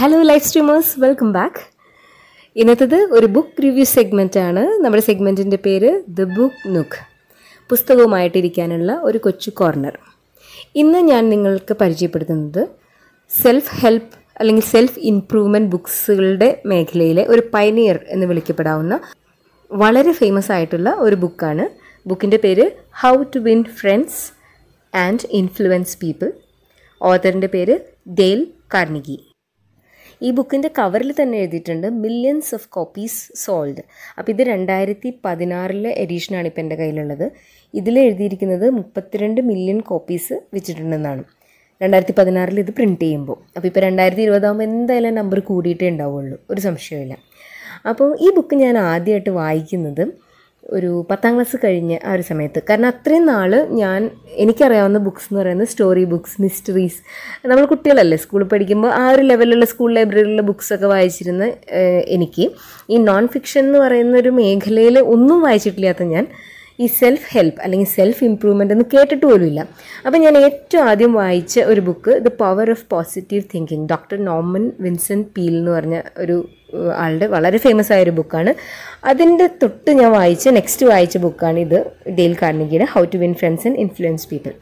Hello life streamers welcome back ഇന്നത്തേത് ഒരു book review segment ആണ് നമ്മുടെ സെഗ്മെൻറ്റിൻ്റെ പേര് ദ ബുക്ക് നുക്ക് പുസ്തകവുമായിട്ടിരിക്കാനുള്ള ഒരു കൊച്ചു കോർണർ ഇന്ന് ഞാൻ നിങ്ങൾക്ക് പരിചയപ്പെടുത്തുന്നത് സെൽഫ് ഹെൽപ്പ് അല്ലെങ്കിൽ സെൽഫ് ഇംപ്രൂവ്മെൻറ്റ് ബുക്സുകളുടെ മേഖലയിലെ ഒരു പൈനിയർ എന്ന് വിളിക്കപ്പെടാവുന്ന വളരെ ഫേമസ് ആയിട്ടുള്ള ഒരു ബുക്കാണ് ബുക്കിൻ്റെ പേര് how to win friends and influence people ഓതറിൻ്റെ പേര് ഡെയിൽ കാർണിഗി ഈ ബുക്കിൻ്റെ കവറിൽ തന്നെ എഴുതിയിട്ടുണ്ട് മില്യൺസ് ഓഫ് കോപ്പീസ് സോൾഡ് അപ്പോൾ ഇത് രണ്ടായിരത്തി പതിനാറിലെ എഡീഷനാണ് ഇപ്പോൾ എൻ്റെ കയ്യിലുള്ളത് ഇതിൽ എഴുതിയിരിക്കുന്നത് മുപ്പത്തിരണ്ട് മില്യൺ കോപ്പീസ് വെച്ചിട്ടുണ്ടെന്നാണ് രണ്ടായിരത്തി പതിനാറിൽ ഇത് പ്രിൻറ്റ് ചെയ്യുമ്പോൾ അപ്പോൾ ഇപ്പോൾ രണ്ടായിരത്തി ഇരുപതാകുമ്പോൾ എന്തായാലും നമ്പർ കൂടിയിട്ടേ ഉണ്ടാവുള്ളൂ ഒരു സംശയമില്ല അപ്പോൾ ഈ ബുക്ക് ഞാൻ ആദ്യമായിട്ട് വായിക്കുന്നത് ഒരു പത്താം ക്ലാസ് കഴിഞ്ഞ ആ ഒരു സമയത്ത് കാരണം അത്രയും നാൾ ഞാൻ എനിക്കറിയാവുന്ന ബുക്ക്സ് എന്ന് പറയുന്നത് സ്റ്റോറി ബുക്സ് മിസ്റ്ററീസ് നമ്മൾ കുട്ടികളല്ലേ സ്കൂളിൽ പഠിക്കുമ്പോൾ ആ ഒരു ലെവലിലുള്ള സ്കൂൾ ലൈബ്രറിയിലുള്ള ബുക്സൊക്കെ വായിച്ചിരുന്ന എനിക്ക് ഈ നോൺ ഫിക്ഷൻ എന്ന് പറയുന്ന ഒരു മേഖലയിൽ ഒന്നും വായിച്ചിട്ടില്ലാത്ത ഞാൻ ഈ സെൽഫ് ഹെൽപ്പ് അല്ലെങ്കിൽ സെൽഫ് ഇംപ്രൂവ്മെൻ്റ് എന്ന് കേട്ടിട്ട് പോലുമില്ല അപ്പം ഞാൻ ഏറ്റവും ആദ്യം വായിച്ച ഒരു book the power of positive thinking doctor നോമൻ വിൻസെൻറ്റ് പീൽ എന്ന് പറഞ്ഞ ഒരു ആളുടെ വളരെ ഫേമസ് ആയൊരു ബുക്കാണ് അതിൻ്റെ തൊട്ട് ഞാൻ വായിച്ച നെക്സ്റ്റ് വായിച്ച ബുക്കാണ് ഇത് ഡെയിൽ കാർണിഗിയുടെ how to win friends and influence people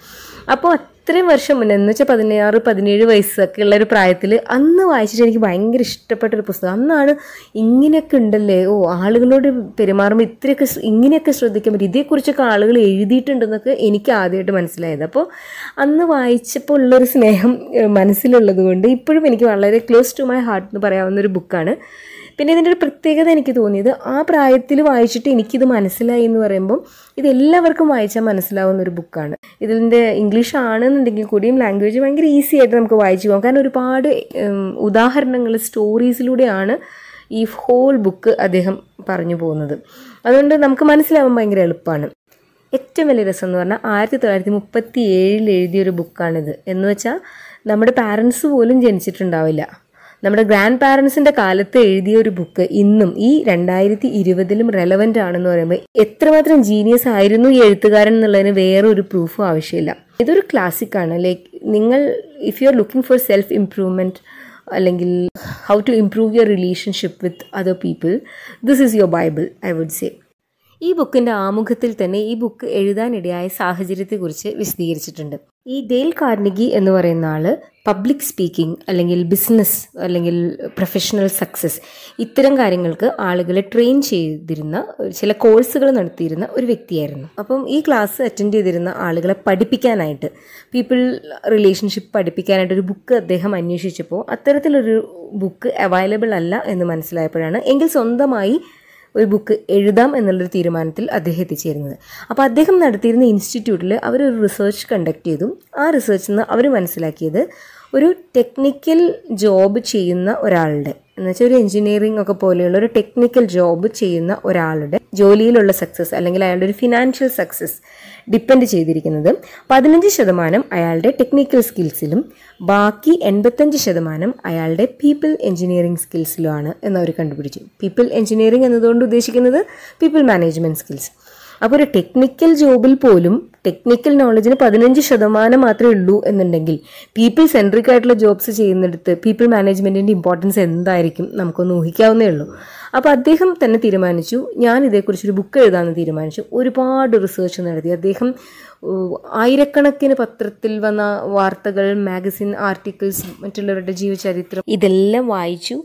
അപ്പോൾ ഇത്രയും വർഷം മുന്നേ എന്ന് വെച്ചാൽ പതിനാറ് പതിനേഴ് വയസ്സൊക്കെ ഉള്ള ഒരു പ്രായത്തിൽ അന്ന് വായിച്ചിട്ട് എനിക്ക് ഭയങ്കര ഇഷ്ടപ്പെട്ട ഒരു പുസ്തകം അന്നാണ് ഇങ്ങനെയൊക്കെ ഉണ്ടല്ലേ ഓ ആളുകളോട് പെരുമാറുമ്പോൾ ഇത്രയൊക്കെ ഇങ്ങനെയൊക്കെ ശ്രദ്ധിക്കാൻ പറ്റും ഇതേക്കുറിച്ചൊക്കെ ആളുകൾ എഴുതിയിട്ടുണ്ടെന്നൊക്കെ എനിക്ക് ആദ്യമായിട്ട് മനസ്സിലായത് അപ്പോൾ അന്ന് വായിച്ചപ്പോൾ ഉള്ളൊരു സ്നേഹം മനസ്സിലുള്ളത് കൊണ്ട് ഇപ്പോഴും എനിക്ക് വളരെ ക്ലോസ് ടു മൈ ഹാർട്ട് എന്ന് പറയാവുന്ന ഒരു ബുക്കാണ് പിന്നെ ഇതിൻ്റെ ഒരു പ്രത്യേകത എനിക്ക് തോന്നിയത് ആ പ്രായത്തിൽ വായിച്ചിട്ട് എനിക്കിത് മനസ്സിലായി എന്ന് പറയുമ്പം ഇത് എല്ലാവർക്കും വായിച്ചാൽ മനസ്സിലാവുന്ന ഒരു ബുക്കാണ് ഇതിൻ്റെ ഇംഗ്ലീഷ് ആണെന്നുണ്ടെങ്കിൽ കൂടിയും ലാംഗ്വേജ് ഭയങ്കര ഈസി ആയിട്ട് നമുക്ക് വായിച്ചു പോകാം കാരണം ഒരുപാട് ഉദാഹരണങ്ങൾ സ്റ്റോറീസിലൂടെയാണ് ഈ ഹോൾ ബുക്ക് അദ്ദേഹം പറഞ്ഞു പോകുന്നത് അതുകൊണ്ട് നമുക്ക് മനസ്സിലാവാൻ ഭയങ്കര എളുപ്പമാണ് ഏറ്റവും വലിയ രസം എന്ന് പറഞ്ഞാൽ ആയിരത്തി തൊള്ളായിരത്തി മുപ്പത്തി ഏഴിൽ എഴുതിയൊരു ബുക്കാണിത് എന്ന് വെച്ചാൽ നമ്മുടെ പാരൻസ് പോലും ജനിച്ചിട്ടുണ്ടാവില്ല നമ്മുടെ ഗ്രാൻഡ് പാരൻസിന്റെ കാലത്ത് എഴുതിയ ഒരു ബുക്ക് ഇന്നും ഈ രണ്ടായിരത്തി ഇരുപതിലും റെലവെന്റ് ആണെന്ന് പറയുമ്പോൾ എത്രമാത്രം ജീനിയസ് ആയിരുന്നു ഈ എഴുത്തുകാരൻ എന്നുള്ളതിന് വേറെ ഒരു പ്രൂഫും ആവശ്യമില്ല ഇതൊരു ക്ലാസിക് ആണ് ലൈക്ക് നിങ്ങൾ if you are looking for self improvement അല്ലെങ്കിൽ how to improve your relationship with other people this is your Bible I would say ഈ ബുക്കിന്റെ ആമുഖത്തിൽ തന്നെ ഈ ബുക്ക് എഴുതാനിടയായ സാഹചര്യത്തെക്കുറിച്ച് വിശദീകരിച്ചിട്ടുണ്ട് ഈ ഡേൽ കാർണിഗി എന്ന് പറയുന്ന ആള് പബ്ലിക് സ്പീക്കിംഗ് അല്ലെങ്കിൽ ബിസിനസ് അല്ലെങ്കിൽ പ്രൊഫഷണൽ സക്സസ് ഇത്തരം കാര്യങ്ങൾക്ക് ആളുകളെ ട്രെയിൻ ചെയ്തിരുന്ന ചില കോഴ്സുകൾ നടത്തിയിരുന്ന ഒരു വ്യക്തിയായിരുന്നു അപ്പം ഈ ക്ലാസ് അറ്റൻഡ് ചെയ്തിരുന്ന ആളുകളെ പഠിപ്പിക്കാനായിട്ട് പീപ്പിൾ റിലേഷൻഷിപ്പ് പഠിപ്പിക്കാനായിട്ട് ഒരു ബുക്ക് അദ്ദേഹം അന്വേഷിച്ചപ്പോൾ അത്തരത്തിലൊരു ബുക്ക് അവൈലബിൾ അല്ല എന്ന് മനസ്സിലായപ്പോഴാണ് എങ്കിൽ സ്വന്തമായി ഒരു ബുക്ക് എഴുതാം എന്നുള്ളൊരു തീരുമാനത്തിൽ അദ്ദേഹം എത്തിച്ചേരുന്നത് അപ്പോൾ അദ്ദേഹം നടത്തിയിരുന്ന ഇൻസ്റ്റിറ്റ്യൂട്ടിൽ അവരൊരു റിസർച്ച് കണ്ടക്ട് ചെയ്തു ആ റിസർച്ചിൽ നിന്ന് അവർ മനസ്സിലാക്കിയത് ഒരു ടെക്നിക്കൽ ജോബ് ചെയ്യുന്ന ഒരാളുടെ എന്നുവെച്ചാൽ ഒരു എഞ്ചിനീയറിംഗ് ഒക്കെ പോലെയുള്ള ഒരു ടെക്നിക്കൽ ജോബ് ചെയ്യുന്ന ഒരാളുടെ ജോലിയിലുള്ള സക്സസ് അല്ലെങ്കിൽ അയാളുടെ ഒരു ഫിനാൻഷ്യൽ സക്സസ് ഡിപ്പെൻഡ് ചെയ്തിരിക്കുന്നത് പതിനഞ്ച് ശതമാനം അയാളുടെ ടെക്നിക്കൽ സ്കിൽസിലും ബാക്കി എൺപത്തഞ്ച് ശതമാനം അയാളുടെ പീപ്പിൾ എഞ്ചിനീയറിംഗ് സ്കിൽസിലുമാണ് എന്നവർ കണ്ടുപിടിച്ചു പീപ്പിൾ എഞ്ചിനീയറിംഗ് എന്നതുകൊണ്ട് ഉദ്ദേശിക്കുന്നത് പീപ്പിൾ മാനേജ്മെൻറ്റ് സ്കിൽസ് അപ്പോൾ ഒരു ടെക്നിക്കൽ ജോബിൽ പോലും ടെക്നിക്കൽ നോളജിന് പതിനഞ്ച് ശതമാനം മാത്രമേ ഉള്ളൂ എന്നുണ്ടെങ്കിൽ പീപ്പിൾ സെൻട്രിക് ആയിട്ടുള്ള ജോബ്സ് ചെയ്യുന്നിടത്ത് പീപ്പിൾ മാനേജ്മെൻറ്റിൻ്റെ ഇമ്പോർട്ടൻസ് എന്തായിരിക്കും നമുക്കൊന്ന് ഊഹിക്കാവുന്നേ ഉള്ളൂ അപ്പോൾ അദ്ദേഹം തന്നെ തീരുമാനിച്ചു ഞാൻ ഇതേക്കുറിച്ചൊരു ബുക്ക് എഴുതാമെന്ന് തീരുമാനിച്ചു ഒരുപാട് റിസേർച്ച് നടത്തി അദ്ദേഹം ആയിരക്കണക്കിന് പത്രത്തിൽ വന്ന വാർത്തകൾ മാഗസിൻ ആർട്ടിക്കിൾസ് മറ്റുള്ളവരുടെ ജീവചരിത്രം ഇതെല്ലാം വായിച്ചു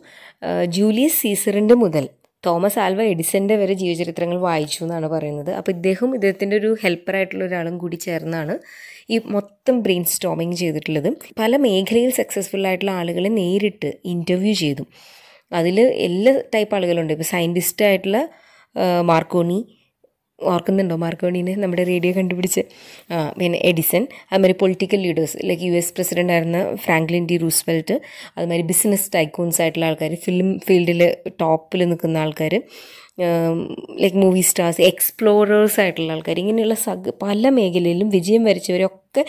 ജൂലിയസ് സീസറിൻ്റെ മുതൽ തോമസ് ആൽവ എഡിസൻ്റെ വരെ ജീവചരിത്രങ്ങൾ വായിച്ചു എന്നാണ് പറയുന്നത് അപ്പോൾ ഇദ്ദേഹം ഇദ്ദേഹത്തിൻ്റെ ഒരു ഹെൽപ്പറായിട്ടുള്ള ഒരാളും കൂടി ചേർന്നാണ് ഈ മൊത്തം ബ്രെയിൻ സ്റ്റോമിങ് ചെയ്തിട്ടുള്ളത് പല മേഖലയിൽ സക്സസ്ഫുൾ ആയിട്ടുള്ള ആളുകളെ നേരിട്ട് ഇൻ്റർവ്യൂ ചെയ്തു അതിൽ എല്ലാ ടൈപ്പ് ആളുകളുണ്ട് ഇപ്പോൾ സയൻറ്റിസ്റ്റായിട്ടുള്ള മാർക്കോണി ഓർക്കുന്നുണ്ടോ മാർക്കോണീനെ നമ്മുടെ റേഡിയോ കണ്ടുപിടിച്ച് പിന്നെ എഡിസൺ അതുമാതിരി political leaders like U S president ആയിരുന്ന ഫ്രാങ്ക്ലിൻ ഡി റൂസ്വെൽറ്റ് അതുമാതിരി ബിസിനസ് ടൈക്കൂൺസ് ആയിട്ടുള്ള ആൾക്കാർ ഫിലിം ഫീൽഡിൽ ടോപ്പിൽ നിൽക്കുന്ന ആൾക്കാർ ലൈക്ക് മൂവി സ്റ്റാർസ് എക്സ്പ്ലോറേഴ്സ് ആയിട്ടുള്ള ആൾക്കാർ ഇങ്ങനെയുള്ള സഗ് പല മേഖലയിലും വിജയം വരിച്ചവരൊക്കെ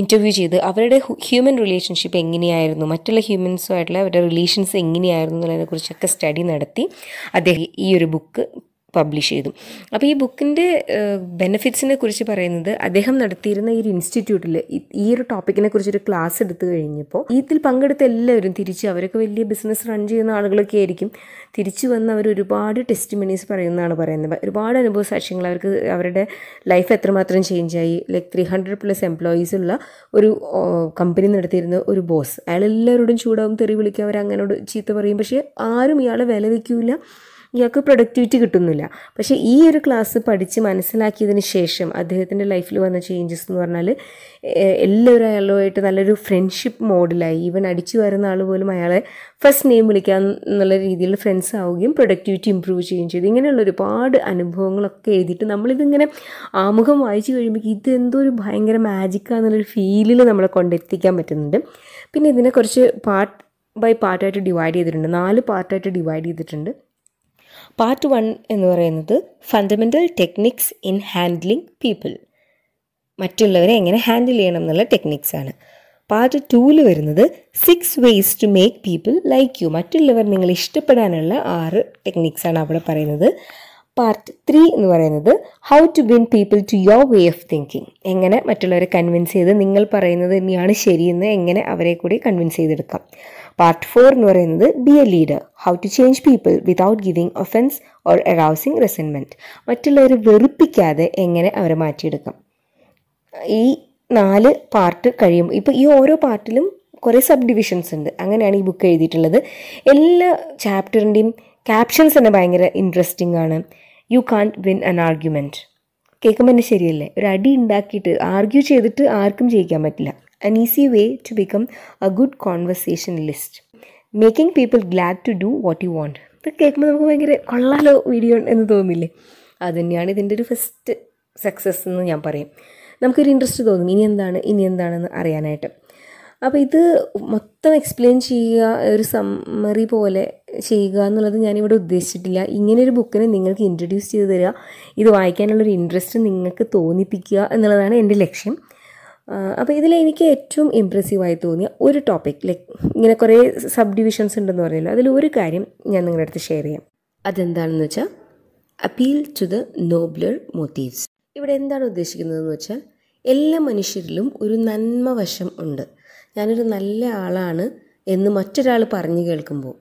ഇൻ്റർവ്യൂ ചെയ്ത് അവരുടെ ഹ്യൂമൻ റിലേഷൻഷിപ്പ് എങ്ങനെയായിരുന്നു മറ്റുള്ള ഹ്യൂമൻസുമായിട്ടുള്ള അവരുടെ റിലേഷൻസ് എങ്ങനെയായിരുന്നു എന്നുള്ളതിനെക്കുറിച്ചൊക്കെ സ്റ്റഡി നടത്തി അദ്ദേഹം ഈ ഒരു ബുക്ക് പബ്ലിഷ് ചെയ്തു അപ്പോൾ ഈ ബുക്കിൻ്റെ ബെനിഫിറ്റ്സിനെ കുറിച്ച് പറയുന്നത് അദ്ദേഹം നടത്തിയിരുന്ന ഈ ഒരു ഇൻസ്റ്റിറ്റ്യൂട്ടിൽ ഈ ഒരു ടോപ്പിക്കിനെ കുറിച്ചൊരു ക്ലാസ് എടുത്തു കഴിഞ്ഞപ്പോൾ ഇതിൽ പങ്കെടുത്ത എല്ലാവരും തിരിച്ച് അവരൊക്കെ വലിയ ബിസിനസ് റൺ ചെയ്യുന്ന ആളുകളൊക്കെ ആയിരിക്കും തിരിച്ചു വന്ന് അവർ ഒരുപാട് ടെസ്റ്റ് മണീസ് പറയുന്നതാണ് പറയുന്നത് ഒരുപാട് അനുഭവ സാക്ഷ്യങ്ങൾ അവർക്ക് അവരുടെ ലൈഫ് എത്രമാത്രം ചേഞ്ചായി like three hundred plus employees ഉള്ള ഒരു കമ്പനി നടത്തിയിരുന്ന ഒരു ബോസ് അയാൾ എല്ലാവരോടും ചൂടാവും തെറി വിളിക്കും അവർ അങ്ങനോട് ചീത്ത പറയും പക്ഷേ ആരും ഇയാളെ വില വയ്ക്കൂല ഇയാൾക്ക് പ്രൊഡക്ടിവിറ്റി കിട്ടുന്നില്ല പക്ഷേ ഈ ഒരു ക്ലാസ് പഠിച്ച് മനസ്സിലാക്കിയതിന് ശേഷം അദ്ദേഹത്തിൻ്റെ ലൈഫിൽ വന്ന ചേഞ്ചസ് എന്ന് പറഞ്ഞാൽ എല്ലാവരും അയാളുമായിട്ട് നല്ലൊരു ഫ്രണ്ട്ഷിപ്പ് മോഡിലായി ഈവൻ അടിച്ചു വരുന്ന ആൾ പോലും അയാളെ ഫസ്റ്റ് നെയിം വിളിക്കാൻ എന്നുള്ള രീതിയിൽ ഫ്രണ്ട്സ് ആവുകയും പ്രൊഡക്ടിവിറ്റി ഇമ്പ്രൂവ് ചെയ്യുകയും ചെയ്തു ഇങ്ങനെയുള്ള ഒരുപാട് അനുഭവങ്ങളൊക്കെ എഴുതിയിട്ട് നമ്മളിതിങ്ങനെ ആമുഖം വായിച്ചു കഴിയുമ്പോൾ ഇതെന്തോ ഒരു ഭയങ്കര മാജിക്കാന്നുള്ളൊരു ഫീലിൽ നമ്മളെ കൊണ്ടെത്തിക്കാൻ പറ്റുന്നുണ്ട് പിന്നെ ഇതിനെ കുറച്ച് പാർട്ട് ബൈ പാർട്ടായിട്ട് ഡിവൈഡ് ചെയ്തിട്ടുണ്ട് നാല് പാർട്ടായിട്ട് ഡിവൈഡ് ചെയ്തിട്ടുണ്ട് പാർട്ട് വൺ എന്ന് പറയുന്നത് fundamental techniques in handling people മറ്റുള്ളവരെ എങ്ങനെ ഹാൻഡിൽ ചെയ്യണം എന്നുള്ള ടെക്നിക്സാണ് പാർട്ട് ടൂവിൽ വരുന്നത് six ways to make people like you മറ്റുള്ളവർ നിങ്ങൾ ഇഷ്ടപ്പെടാനുള്ള ആറ് ടെക്നിക്സാണ് അവിടെ പറയുന്നത് പാർട്ട് ത്രീ എന്ന് പറയുന്നത് how to win people to your way of thinking എങ്ങനെ മറ്റുള്ളവരെ കൺവിൻസ് ചെയ്ത് നിങ്ങൾ പറയുന്നത് തന്നെയാണ് ശരിയെന്ന് എങ്ങനെ അവരെ കൂടി കൺവിൻസ് ചെയ്തെടുക്കാം പാർട്ട് ഫോർ എന്ന് പറയുന്നത് be a leader how to change people without giving offence or arousing resentment മറ്റുള്ളവരെ വെറുപ്പിക്കാതെ എങ്ങനെ അവരെ മാറ്റിയെടുക്കാം ഈ നാല് പാർട്ട് കഴിയും ഇപ്പോൾ ഈ ഓരോ പാർട്ടിലും കുറേ സബ് ഡിവിഷൻസ് ഉണ്ട് അങ്ങനെയാണ് ഈ ബുക്ക് എഴുതിയിട്ടുള്ളത് എല്ലാ ചാപ്റ്ററിൻ്റെയും ക്യാപ്ഷൻസ് തന്നെ ഭയങ്കര ഇൻട്രസ്റ്റിംഗ് ആണ് you can win an argument കേൾക്കുമ്പോൾ തന്നെ ശരിയല്ലേ ഒരു അടി ഉണ്ടാക്കിയിട്ട് ആർഗ്യൂ ചെയ്തിട്ട് ആർക്കും ജയിക്കാൻ പറ്റില്ല an easy way to become a good conversationalist. Making people glad to do what you want ഇത് കേൾക്കുമ്പോൾ നമുക്ക് ഭയങ്കര കൊള്ളാലോ വീഡിയോ എന്ന് തോന്നില്ലേ അത് തന്നെയാണ് ഇതിൻ്റെ ഒരു ഫസ്റ്റ് സക്സസ് എന്ന് ഞാൻ പറയും നമുക്കൊരു ഇൻട്രസ്റ്റ് തോന്നും ഇനി എന്താണ് ഇനി എന്താണെന്ന് അറിയാനായിട്ട് അപ്പോൾ ഇത് മൊത്തം എക്സ്പ്ലെയിൻ ചെയ്യുക ഒരു സമ്മറി പോലെ ചെയ്യുക എന്നുള്ളത് ഞാനിവിടെ ഉദ്ദേശിച്ചിട്ടില്ല ഇങ്ങനൊരു ബുക്കിനെ നിങ്ങൾക്ക് ഇൻട്രൊഡ്യൂസ് ചെയ്ത് തരിക ഇത് വായിക്കാനുള്ളൊരു ഇൻട്രസ്റ്റ് നിങ്ങൾക്ക് തോന്നിപ്പിക്കുക എന്നുള്ളതാണ് എൻ്റെ ലക്ഷ്യം അപ്പോൾ ഇതിൽ എനിക്ക് ഏറ്റവും ഇമ്പ്രസീവായി തോന്നിയ ഒരു ടോപ്പിക് ലൈക്ക് ഇങ്ങനെ കുറേ സബ് ഡിവിഷൻസ് ഉണ്ടെന്ന് പറഞ്ഞല്ലോ അതിൽ ഒരു കാര്യം ഞാൻ നിങ്ങളുടെ അടുത്ത് ഷെയർ ചെയ്യാം അതെന്താണെന്ന് വെച്ചാൽ appeal to the nobler motives ഇവിടെ എന്താണ് ഉദ്ദേശിക്കുന്നതെന്ന് വെച്ചാൽ എല്ലാ മനുഷ്യരിലും ഒരു നന്മ വശം ഉണ്ട് ഞാനൊരു നല്ല ആളാണ് എന്ന് മറ്റൊരാൾ പറഞ്ഞു കേൾക്കുമ്പോൾ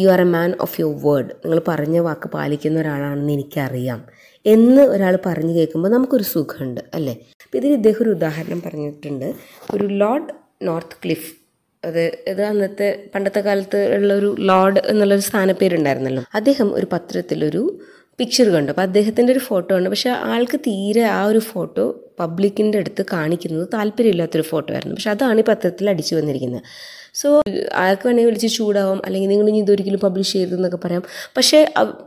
you are a man of your word നിങ്ങൾ പറഞ്ഞ വാക്ക് പാലിക്കുന്ന ഒരാളാണെന്ന് എനിക്കറിയാം എന്ന് ഒരാൾ പറഞ്ഞു കേൾക്കുമ്പോൾ നമുക്കൊരു സുഖമുണ്ട് അല്ലേ അപ്പോൾ ഇതിന് ഇദ്ദേഹം ഒരു ഉദാഹരണം പറഞ്ഞിട്ടുണ്ട് ഒരു ലോർഡ് നോർത്ത് ക്ലിഫ് അത് ഇത് അന്നത്തെ പണ്ടത്തെ കാലത്ത് ഉള്ള ഒരു ലോർഡ് എന്നുള്ളൊരു സ്ഥാനപ്പേരുണ്ടായിരുന്നല്ലോ അദ്ദേഹം ഒരു പത്രത്തിലൊരു പിക്ചർ കണ്ടു അപ്പോൾ അദ്ദേഹത്തിൻ്റെ ഒരു ഫോട്ടോ ഉണ്ട് പക്ഷേ ആൾക്ക് തീരെ ആ ഒരു ഫോട്ടോ പബ്ലിക്കിൻ്റെ അടുത്ത് കാണിക്കുന്നത് താല്പര്യമില്ലാത്തൊരു ഫോട്ടോ ആയിരുന്നു പക്ഷെ അതാണ് ഈ പത്രത്തിൽ അടിച്ചു വന്നിരിക്കുന്നത് സോ ആൾക്ക് വേണമെങ്കിൽ വിളിച്ച് ചൂടാവും അല്ലെങ്കിൽ നിങ്ങൾ ഇനി ഇതൊരിക്കലും പബ്ലിഷ് ചെയ്തെന്നൊക്കെ പറയാം പക്ഷേ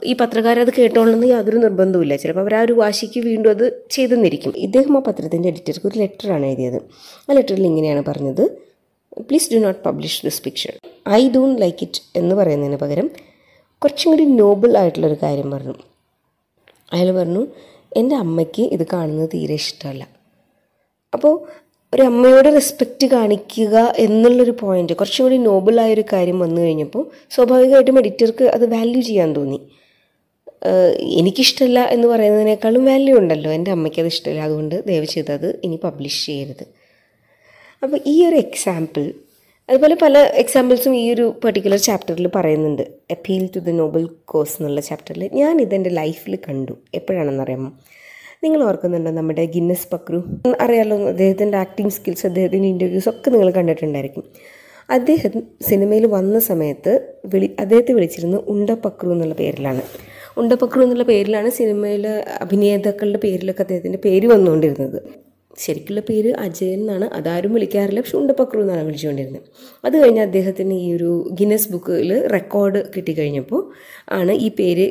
ഈ പത്രക്കാരത് കേട്ടോളണമെന്ന് യാതൊരു നിർബന്ധവുമില്ല ചിലപ്പോൾ അവർ ആ ഒരു വാശിക്ക് വീണ്ടും അത് ചെയ്തെന്നിരിക്കും ഇദ്ദേഹം ആ പത്രത്തിൻ്റെ എഡിറ്റർക്ക് ഒരു ലെറ്ററാണ് എഴുതിയത് ആ ലെറ്ററിൽ ഇങ്ങനെയാണ് പറഞ്ഞത് please do not publish this picture I don't like it എന്ന് പറയുന്നതിന് പകരം കുറച്ചും കൂടി നോബിൾ ആയിട്ടുള്ളൊരു കാര്യം പറഞ്ഞു അയാൾ പറഞ്ഞു എൻ്റെ അമ്മയ്ക്ക് ഇത് കാണുന്നത് തീരെ ഇഷ്ടമല്ല അപ്പോൾ ഒരു അമ്മയോട് റെസ്പെക്റ്റ് കാണിക്കുക എന്നുള്ളൊരു പോയിന്റ് കുറച്ചും കൂടി നോബിളായൊരു കാര്യം വന്നു കഴിഞ്ഞപ്പോൾ സ്വാഭാവികമായിട്ടും എഡിറ്റർക്ക് അത് വാല്യൂ ചെയ്യാൻ തോന്നി എനിക്കിഷ്ടമല്ല എന്ന് പറയുന്നതിനേക്കാളും വാല്യൂ ഉണ്ടല്ലോ എൻ്റെ അമ്മയ്ക്ക് അത് ഇഷ്ടമില്ല അതുകൊണ്ട് ദയവ് ചെയ്ത് അത് ഇനി പബ്ലിഷ് ചെയ്യരുത് അപ്പോൾ ഈ ഒരു എക്സാമ്പിൾ അതുപോലെ പല എക്സാമ്പിൾസും ഈ ഒരു പെർട്ടിക്കുലർ ചാപ്റ്ററിൽ പറയുന്നുണ്ട് appeal to the noble cause എന്നുള്ള ചാപ്റ്ററിൽ ഞാൻ ഇതെൻ്റെ ലൈഫിൽ കണ്ടു എപ്പോഴാണെന്നറിയാമോ നിങ്ങൾ ഓർക്കുന്നുണ്ടോ നമ്മുടെ ഗിന്നസ് പക്രു അറിയാലോ അദ്ദേഹത്തിൻ്റെ ആക്ടിങ് സ്കിൽസ് അദ്ദേഹത്തിൻ്റെ ഇൻ്റർവ്യൂസ് ഒക്കെ നിങ്ങൾ കണ്ടിട്ടുണ്ടായിരിക്കും അദ്ദേഹം സിനിമയിൽ വന്ന സമയത്ത് വിളി അദ്ദേഹത്തെ വിളിച്ചിരുന്നത് ഉണ്ടപക്രു എന്നുള്ള പേരിലാണ് ഉണ്ടപക്രു എന്നുള്ള പേരിലാണ് സിനിമയിലെ അഭിനേതാക്കളുടെ പേരിലൊക്കെ അദ്ദേഹത്തിൻ്റെ പേര് വന്നുകൊണ്ടിരുന്നത് ശരിക്കുള്ള പേര് അജയൻ എന്നാണ് അതാരും വിളിക്കാറില്ല പക്ഷെ ഉണ്ടപ്പക്രു എന്നാണ് വിളിച്ചുകൊണ്ടിരുന്നത് അത് കഴിഞ്ഞ് അദ്ദേഹത്തിന് ഈ ഒരു ഗിന്നസ് ബുക്കിൽ റെക്കോർഡ് കിട്ടിക്കഴിഞ്ഞപ്പോൾ ആണ് ഈ പേര്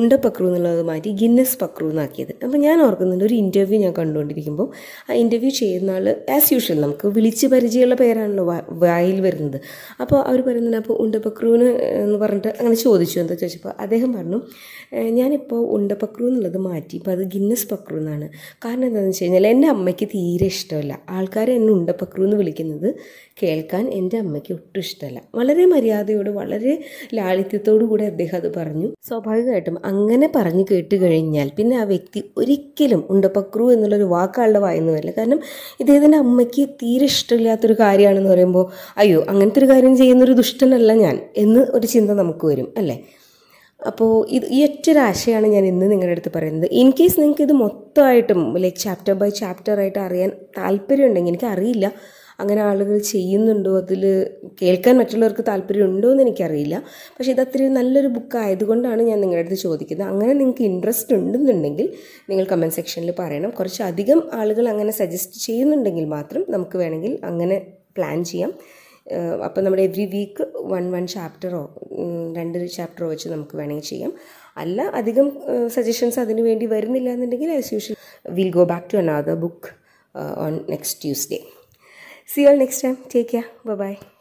ഉണ്ട പക്രു എന്നുള്ളത് മാറ്റി ഗിന്നസ് പക്രു എന്നാക്കിയത് അപ്പോൾ ഞാൻ ഓർക്കുന്നുണ്ട് ഒരു ഇൻ്റർവ്യൂ ഞാൻ കണ്ടുകൊണ്ടിരിക്കുമ്പോൾ ആ ഇൻ്റർവ്യൂ ചെയ്യുന്ന ആൾ ആസ് യൂഷ്വൽ നമുക്ക് വിളിച്ച് പരിചയമുള്ള പേരാണല്ലോ വായിൽ വരുന്നത് അപ്പോൾ അവർ പറയുന്നത് അപ്പോൾ ഉണ്ടപ്പക്രുവിന് എന്ന് പറഞ്ഞിട്ട് അങ്ങനെ ചോദിച്ചു എന്താ ചോദിച്ചപ്പോൾ അദ്ദേഹം പറഞ്ഞു ഞാനിപ്പോൾ ഉണ്ടപ്പക്രു എന്നുള്ളത് മാറ്റി ഇപ്പോൾ അത് ഗിന്നസ് പക്രു എന്നാണ് കാരണം എന്താണെന്ന് വെച്ച് കഴിഞ്ഞാൽ എൻ്റെ അമ്മയ്ക്ക് തീരെ ഇഷ്ടമല്ല ആൾക്കാർ എന്നെ ഉണ്ടപ്പക്രു എന്ന് വിളിക്കുന്നത് കേൾക്കാൻ എൻ്റെ അമ്മയ്ക്ക് ഒട്ടും ഇഷ്ടമല്ല വളരെ മര്യാദയോട് വളരെ ലാളിത്യത്തോടു കൂടി അദ്ദേഹം അത് പറഞ്ഞു സ്വാഭാവികമായിട്ടും അങ്ങനെ പറഞ്ഞു കേട്ട് കഴിഞ്ഞാൽ പിന്നെ ആ വ്യക്തി ഒരിക്കലും ഉണ്ടപ്പക്രു എന്നുള്ളൊരു വാക്കാളുടെ വായെന്ന് വരില്ല കാരണം ഇദ്ദേഹത്തിൻ്റെ അമ്മയ്ക്ക് തീരെ ഇഷ്ടമില്ലാത്തൊരു കാര്യമാണെന്ന് പറയുമ്പോൾ അയ്യോ അങ്ങനത്തെ ഒരു കാര്യം ചെയ്യുന്നൊരു ദുഷ്ടനല്ല ഞാൻ എന്ന് ഒരു ചിന്ത നമുക്ക് വരും അല്ലേ അപ്പോൾ ഇത് ഈ ഒറ്റൊരാശയമാണ് ഞാൻ ഇന്ന് നിങ്ങളുടെ അടുത്ത് പറയുന്നത് ഇൻ കേസ് നിങ്ങൾക്ക് ഇത് മൊത്തമായിട്ടും ലൈക്ക് ചാപ്റ്റർ ബൈ ചാപ്റ്റർ ആയിട്ട് അറിയാൻ താല്പര്യമുണ്ടെങ്കിൽ എനിക്ക് അറിയില്ല അങ്ങനെ ആളുകൾ ചെയ്യുന്നുണ്ടോ അതിൽ കേൾക്കാൻ മറ്റുള്ളവർക്ക് താല്പര്യമുണ്ടോ എന്ന് എനിക്കറിയില്ല പക്ഷേ ഇത് അത്രയും നല്ലൊരു ബുക്ക് ആയതുകൊണ്ടാണ് ഞാൻ നിങ്ങളുടെ അടുത്ത് ചോദിക്കുന്നത് അങ്ങനെ നിങ്ങൾക്ക് ഇൻട്രസ്റ്റ് ഉണ്ടെന്നുണ്ടെങ്കിൽ നിങ്ങൾ കമൻറ്റ് സെക്ഷനിൽ പറയണം കുറച്ചധികം ആളുകൾ അങ്ങനെ സജസ്റ്റ് ചെയ്യുന്നുണ്ടെങ്കിൽ മാത്രം നമുക്ക് വേണമെങ്കിൽ അങ്ങനെ പ്ലാൻ ചെയ്യാം അപ്പോൾ നമ്മുടെ എവ്രി വീക്ക് വൺ വൺ ചാപ്റ്ററോ രണ്ട് ചാപ്റ്ററോ വെച്ച് നമുക്ക് വേണമെങ്കിൽ ചെയ്യാം അല്ല അധികം സജഷൻസ് അതിന് വേണ്ടി വരുന്നില്ല എന്നുണ്ടെങ്കിൽ as usual will go back to another book on next Tuesday see all next time ठीक है बाय